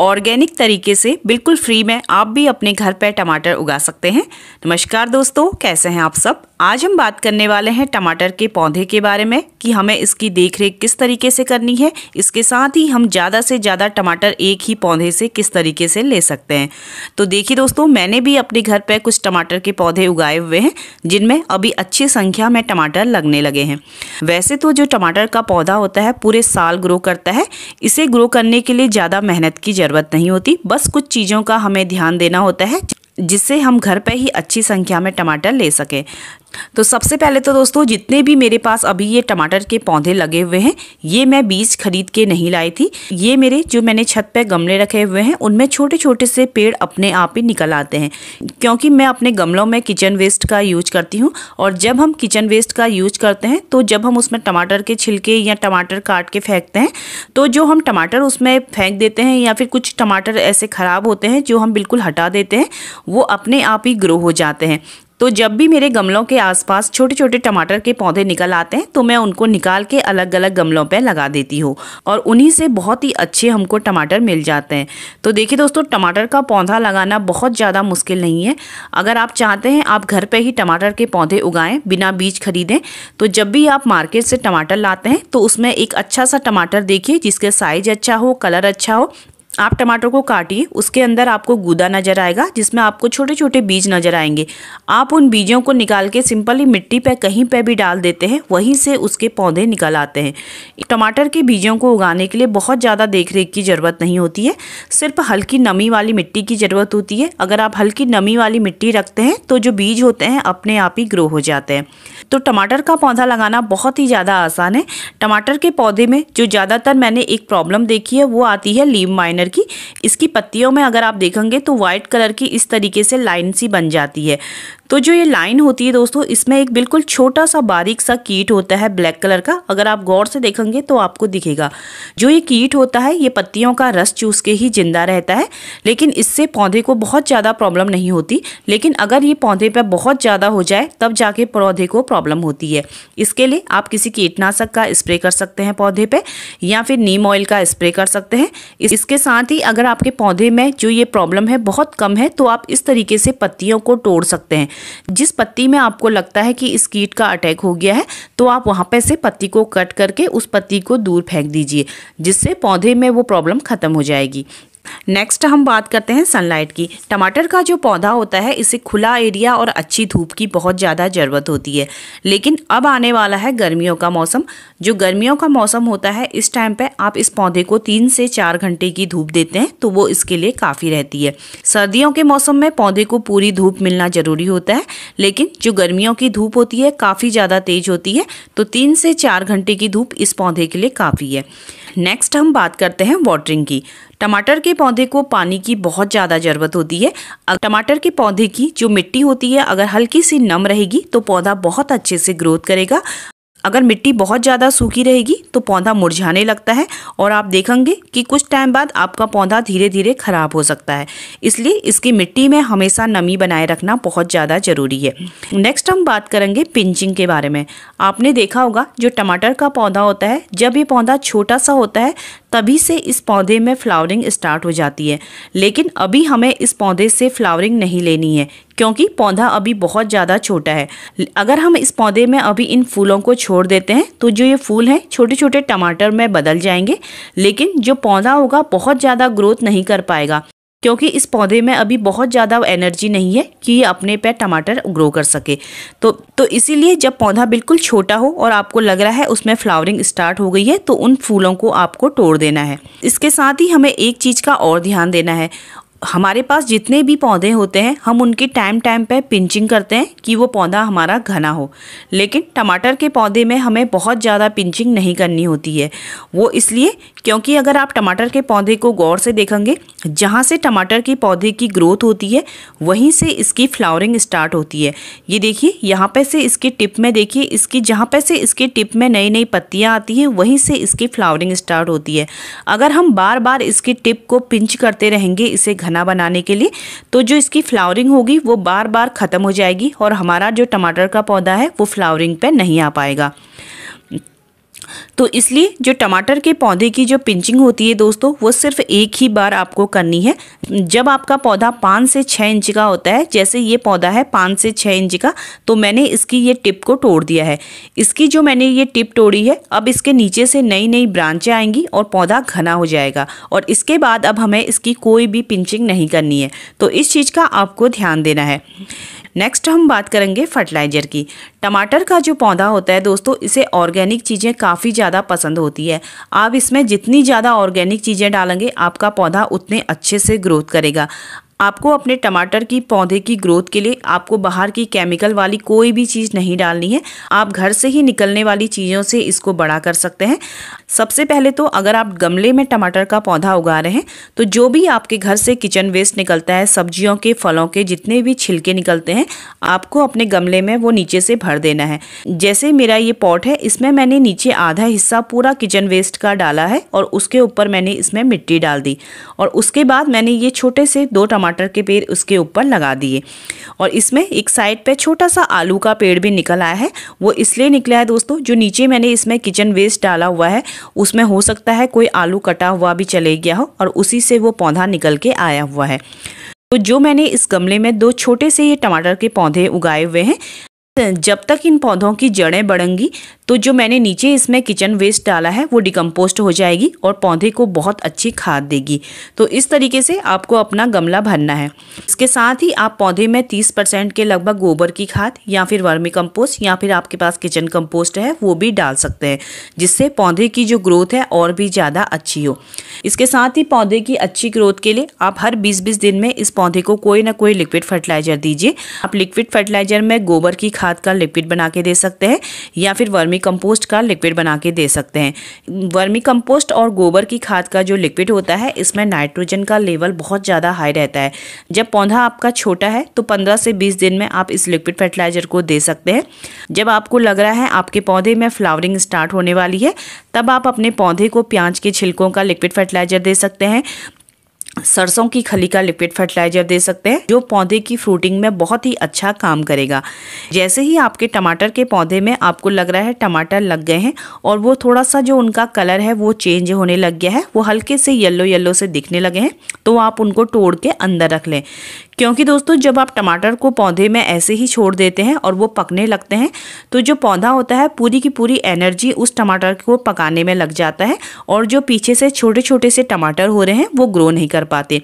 organic तरीके से बिल्कुल फ्री में आप भी अपने घर पर टमाटर उगा सकते हैं नमस्कार दोस्तों कैसे हैं आप सब आज हम बात करने वाले हैं टमाटर के पौधे के बारे में कि हमें इसकी देखरेख किस तरीके से करनी है इसके साथ ही हम ज़्यादा से ज़्यादा टमाटर एक ही पौधे से किस तरीके से ले सकते हैं तो देखिए दोस्तों मैंने भी अपने घर पर कुछ टमाटर के पौधे उगाए हुए हैं जिनमें अभी अच्छी संख्या में टमाटर लगने लगे हैं वैसे तो जो टमाटर का पौधा होता है पूरे साल ग्रो करता है इसे ग्रो करने के लिए ज़्यादा मेहनत की ज़रूरत नहीं होती बस कुछ चीज़ों का हमें ध्यान देना होता है जिससे हम घर पर ही अच्छी संख्या में टमाटर ले सकें तो सबसे पहले तो दोस्तों जितने भी मेरे पास अभी ये टमाटर के पौधे लगे हुए हैं ये मैं बीज खरीद के नहीं लाई थी ये मेरे जो मैंने छत पे गमले रखे हुए हैं उनमें छोटे छोटे से पेड़ अपने आप ही निकल आते हैं क्योंकि मैं अपने गमलों में किचन वेस्ट का यूज करती हूँ और जब हम किचन वेस्ट का यूज करते हैं तो जब हम उसमें टमाटर के छिलके या टमाटर काट के फेंकते हैं तो जो हम टमाटर उसमें फेंक देते हैं या फिर कुछ टमाटर ऐसे ख़राब होते हैं जो हम बिल्कुल हटा देते हैं वो अपने आप ही ग्रो हो जाते हैं तो जब भी मेरे गमलों के आसपास छोटे छोटे टमाटर के पौधे निकल आते हैं तो मैं उनको निकाल के अलग अलग गमलों पर लगा देती हूँ और उन्हीं से बहुत ही अच्छे हमको टमाटर मिल जाते हैं तो देखिए दोस्तों टमाटर का पौधा लगाना बहुत ज़्यादा मुश्किल नहीं है अगर आप चाहते हैं आप घर पर ही टमाटर के पौधे उगाएं बिना बीज खरीदें तो जब भी आप मार्केट से टमाटर लाते हैं तो उसमें एक अच्छा सा टमाटर देखिए जिसके साइज अच्छा हो कलर अच्छा हो आप टमाटर को काटिए उसके अंदर आपको गूदा नज़र आएगा जिसमें आपको छोटे छोटे बीज नज़र आएंगे आप उन बीजों को निकाल के सिंपली मिट्टी पे कहीं पे भी डाल देते हैं वहीं से उसके पौधे निकल आते हैं टमाटर के बीजों को उगाने के लिए बहुत ज़्यादा देख रेख की ज़रूरत नहीं होती है सिर्फ हल्की नमी वाली मिट्टी की ज़रूरत होती है अगर आप हल्की नमी वाली मिट्टी रखते हैं तो जो बीज होते हैं अपने आप ही ग्रो हो जाते हैं तो टमाटर का पौधा लगाना बहुत ही ज़्यादा आसान है टमाटर के पौधे में जो ज़्यादातर मैंने एक प्रॉब्लम देखी है वो आती है लीव माइनर कलर की इसकी पत्तियों में अगर आप देखेंगे तो वाइट कलर की इस तरीके से लाइन सी बन जाती है तो जो ये लाइन होती है दोस्तों इसमें एक बिल्कुल छोटा सा बारीक सा कीट होता है ब्लैक कलर का अगर आप गौर से देखेंगे तो आपको दिखेगा जो ये कीट होता है ये पत्तियों का रस चूस के ही जिंदा रहता है लेकिन इससे पौधे को बहुत ज़्यादा प्रॉब्लम नहीं होती लेकिन अगर ये पौधे पर बहुत ज़्यादा हो जाए तब जाके पौधे को प्रॉब्लम होती है इसके लिए आप किसी कीटनाशक का स्प्रे कर सकते हैं पौधे पर या फिर नीम ऑयल का स्प्रे कर सकते हैं इसके साथ ही अगर आपके पौधे में जो ये प्रॉब्लम है बहुत कम है तो आप इस तरीके से पत्तियों को तोड़ सकते हैं जिस पत्ती में आपको लगता है कि इस कीट का अटैक हो गया है तो आप वहाँ पर से पत्ती को कट करके उस पत्ती को दूर फेंक दीजिए जिससे पौधे में वो प्रॉब्लम ख़त्म हो जाएगी नेक्स्ट हम बात करते हैं सनलाइट की टमाटर का जो पौधा होता है इसे खुला एरिया और अच्छी धूप की बहुत ज़्यादा ज़रूरत होती है लेकिन अब आने वाला है गर्मियों का मौसम जो गर्मियों का मौसम होता है इस टाइम पे आप इस पौधे को तीन से चार घंटे की धूप देते हैं तो वो इसके लिए काफ़ी रहती है सर्दियों के मौसम में पौधे को पूरी धूप मिलना ज़रूरी होता है लेकिन जो गर्मियों की धूप होती है काफ़ी ज़्यादा तेज़ होती है तो तीन से चार घंटे की धूप इस पौधे के लिए काफ़ी है नेक्स्ट हम बात करते हैं वाटरिंग की टमाटर के पौधे को पानी की बहुत ज़्यादा ज़रूरत होती है टमाटर के पौधे की जो मिट्टी होती है अगर हल्की सी नम रहेगी तो पौधा बहुत अच्छे से ग्रोथ करेगा अगर मिट्टी बहुत ज़्यादा सूखी रहेगी तो पौधा मुरझाने लगता है और आप देखेंगे कि कुछ टाइम बाद आपका पौधा धीरे धीरे ख़राब हो सकता है इसलिए इसकी मिट्टी में हमेशा नमी बनाए रखना बहुत ज़्यादा ज़रूरी है नेक्स्ट हम बात करेंगे पिंचिंग के बारे में आपने देखा होगा जो टमाटर का पौधा होता है जब ये पौधा छोटा सा होता है तभी से इस पौधे में फ्लावरिंग स्टार्ट हो जाती है लेकिन अभी हमें इस पौधे से फ्लावरिंग नहीं लेनी है क्योंकि पौधा अभी बहुत ज़्यादा छोटा है अगर हम इस पौधे में अभी इन फूलों को छोड़ देते हैं तो जो ये फूल हैं छोटे छोटे टमाटर में बदल जाएंगे लेकिन जो पौधा होगा बहुत ज़्यादा ग्रोथ नहीं कर पाएगा क्योंकि इस पौधे में अभी बहुत ज़्यादा एनर्जी नहीं है कि ये अपने पे टमाटर ग्रो कर सके तो तो इसीलिए जब पौधा बिल्कुल छोटा हो और आपको लग रहा है उसमें फ्लावरिंग स्टार्ट हो गई है तो उन फूलों को आपको तोड़ देना है इसके साथ ही हमें एक चीज़ का और ध्यान देना है हमारे पास जितने भी पौधे होते हैं हम उनकी टाइम टाइम पे पिंचिंग करते हैं कि वो पौधा हमारा घना हो लेकिन टमाटर के पौधे में हमें बहुत ज़्यादा पिंचिंग नहीं करनी होती है वो इसलिए क्योंकि अगर आप टमाटर के पौधे को गौर से देखेंगे जहाँ से टमाटर के पौधे की ग्रोथ होती है वहीं से इसकी फ्लावरिंग स्टार्ट होती है ये देखिए यहाँ पर से इसके टिप में देखिए इसकी जहाँ पर से इसके टिप में नई नई पत्तियाँ आती हैं वहीं से इसकी फ्लावरिंग स्टार्ट होती है अगर हम बार बार इसके टिप को पिंच करते रहेंगे इसे घना छन्ना बनाने के लिए तो जो इसकी फ्लावरिंग होगी वो बार बार ख़त्म हो जाएगी और हमारा जो टमाटर का पौधा है वो फ्लावरिंग पर नहीं आ पाएगा तो इसलिए जो टमाटर के पौधे की जो पिंचिंग होती है दोस्तों वो सिर्फ एक ही बार आपको करनी है जब आपका पौधा पाँच से छः इंच का होता है जैसे ये पौधा है पाँच से छः इंच का तो मैंने इसकी ये टिप को तोड़ दिया है इसकी जो मैंने ये टिप तोड़ी है अब इसके नीचे से नई नई ब्रांचें आएंगी और पौधा घना हो जाएगा और इसके बाद अब हमें इसकी कोई भी पिंचिंग नहीं करनी है तो इस चीज़ का आपको ध्यान देना है नेक्स्ट हम बात करेंगे फर्टिलाइज़र की टमाटर का जो पौधा होता है दोस्तों इसे ऑर्गेनिक चीज़ें काफ़ी ज़्यादा पसंद होती है आप इसमें जितनी ज़्यादा ऑर्गेनिक चीज़ें डालेंगे आपका पौधा उतने अच्छे से ग्रोथ करेगा आपको अपने टमाटर की पौधे की ग्रोथ के लिए आपको बाहर की केमिकल वाली कोई भी चीज़ नहीं डालनी है आप घर से ही निकलने वाली चीज़ों से इसको बड़ा कर सकते हैं सबसे पहले तो अगर आप गमले में टमाटर का पौधा उगा रहे हैं तो जो भी आपके घर से किचन वेस्ट निकलता है सब्जियों के फलों के जितने भी छिलके निकलते हैं आपको अपने गमले में वो नीचे से भर देना है जैसे मेरा ये पॉट है इसमें मैंने नीचे आधा हिस्सा पूरा किचन वेस्ट का डाला है और उसके ऊपर मैंने इसमें मिट्टी डाल दी और उसके बाद मैंने ये छोटे से दो टमा टमाटर के पेड़ उसके ऊपर लगा दिए और इसमें एक साइड पे छोटा सा आलू का पेड़ भी निकल आया है वो इसलिए निकला है दोस्तों जो नीचे मैंने इसमें किचन वेस्ट डाला हुआ है उसमें हो सकता है कोई आलू कटा हुआ भी चले गया हो और उसी से वो पौधा निकल के आया हुआ है तो जो मैंने इस गमले में दो छोटे से ये टमाटर के पौधे उगाए हुए हैं जब तक इन पौधों की जड़ें बढ़ेंगी तो जो मैंने नीचे इसमें किचन वेस्ट डाला है वो डिकम्पोस्ट हो जाएगी और पौधे को बहुत अच्छी खाद देगी तो इस तरीके से आपको अपना गमला भरना है इसके साथ ही आप पौधे में तीस परसेंट के लगभग गोबर की खाद या फिर वर्मी कंपोस्ट या फिर आपके पास किचन कंपोस्ट है वो भी डाल सकते हैं जिससे पौधे की जो ग्रोथ है और भी ज़्यादा अच्छी हो इसके साथ ही पौधे की अच्छी ग्रोथ के लिए आप हर बीस बीस दिन में इस पौधे को कोई ना कोई लिक्विड फर्टिलाइजर दीजिए आप लिक्विड फर्टिलाइजर में गोबर की खाद का लिक्विड बना के दे सकते हैं या फिर वर्मी वर्मी कंपोस्ट का लिक्विड बना के दे सकते हैं वर्मी कंपोस्ट और गोबर की खाद का जो लिक्विड होता है इसमें नाइट्रोजन का लेवल बहुत ज़्यादा हाई रहता है जब पौधा आपका छोटा है तो पंद्रह से बीस दिन में आप इस लिक्विड फर्टिलाइजर को दे सकते हैं जब आपको लग रहा है आपके पौधे में फ्लावरिंग स्टार्ट होने वाली है तब आप अपने पौधे को प्याज के छिलकों का लिक्विड फर्टिलाइजर दे सकते हैं सरसों की खली का लिक्विड फर्टिलाइजर दे सकते हैं जो पौधे की फ्रूटिंग में बहुत ही अच्छा काम करेगा जैसे ही आपके टमाटर के पौधे में आपको लग रहा है टमाटर लग गए हैं और वो थोड़ा सा जो उनका कलर है वो चेंज होने लग गया है वो हल्के से येलो येलो से दिखने लगे हैं तो आप उनको तोड़ के अंदर रख लें क्योंकि दोस्तों जब आप टमाटर को पौधे में ऐसे ही छोड़ देते हैं और वो पकने लगते हैं तो जो पौधा होता है पूरी की पूरी एनर्जी उस टमाटर को पकाने में लग जाता है और जो पीछे से छोटे छोटे से टमाटर हो रहे हैं वो ग्रो नहीं कर पाते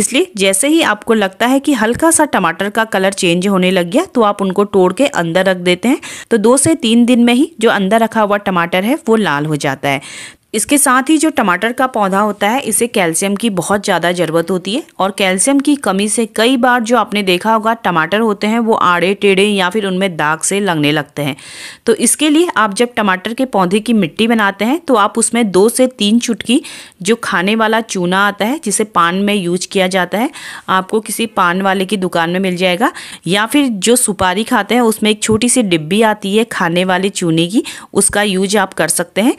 इसलिए जैसे ही आपको लगता है कि हल्का सा टमाटर का कलर चेंज होने लग गया तो आप उनको तोड़ के अंदर रख देते हैं तो दो से तीन दिन में ही जो अंदर रखा हुआ टमाटर है वो लाल हो जाता है इसके साथ ही जो टमाटर का पौधा होता है इसे कैल्शियम की बहुत ज़्यादा ज़रूरत होती है और कैल्शियम की कमी से कई बार जो आपने देखा होगा टमाटर होते हैं वो आड़े टेढ़े या फिर उनमें दाग से लगने लगते हैं तो इसके लिए आप जब टमाटर के पौधे की मिट्टी बनाते हैं तो आप उसमें दो से तीन चुटकी जो खाने वाला चूना आता है जिसे पान में यूज किया जाता है आपको किसी पान वाले की दुकान में मिल जाएगा या फिर जो सुपारी खाते हैं उसमें एक छोटी सी डिब्बी आती है खाने वाले चूने की उसका यूज आप कर सकते हैं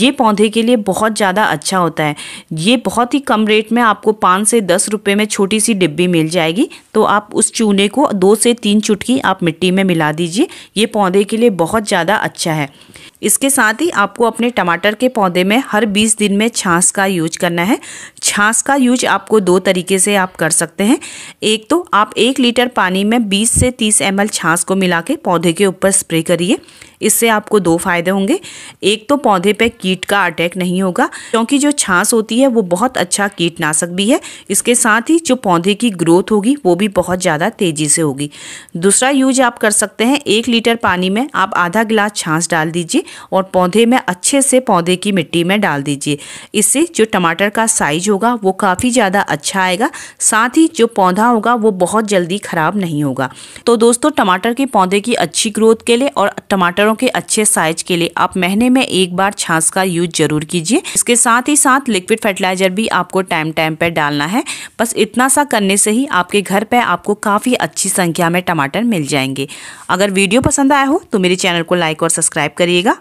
ये पौधे के लिए बहुत ज़्यादा अच्छा होता है ये बहुत ही कम रेट में आपको पाँच से दस रुपये में छोटी सी डिब्बी मिल जाएगी तो आप उस चूने को दो से तीन चुटकी आप मिट्टी में मिला दीजिए ये पौधे के लिए बहुत ज़्यादा अच्छा है इसके साथ ही आपको अपने टमाटर के पौधे में हर 20 दिन में छाँस का यूज करना है छाँस का यूज आपको दो तरीके से आप कर सकते हैं एक तो आप एक लीटर पानी में 20 से 30 एम एल छाँस को मिला के पौधे के ऊपर स्प्रे करिए इससे आपको दो फायदे होंगे एक तो पौधे पे कीट का अटैक नहीं होगा क्योंकि जो छाँस होती है वो बहुत अच्छा कीटनाशक भी है इसके साथ ही जो पौधे की ग्रोथ होगी वो भी बहुत ज़्यादा तेज़ी से होगी दूसरा यूज आप कर सकते हैं एक लीटर पानी में आप आधा गिलास छाँस डाल दीजिए और पौधे में अच्छे से पौधे की मिट्टी में डाल दीजिए इससे जो टमाटर का साइज होगा वो काफ़ी ज़्यादा अच्छा आएगा साथ ही जो पौधा होगा वो बहुत जल्दी ख़राब नहीं होगा तो दोस्तों टमाटर के पौधे की अच्छी ग्रोथ के लिए और टमाटरों के अच्छे साइज के लिए आप महीने में एक बार छाँस का यूज जरूर कीजिए इसके साथ ही साथ लिक्विड फर्टिलाइजर भी आपको टाइम टाइम पर डालना है बस इतना सा करने से ही आपके घर पर आपको काफ़ी अच्छी संख्या में टमाटर मिल जाएंगे अगर वीडियो पसंद आया हो तो मेरे चैनल को लाइक और सब्सक्राइब करिएगा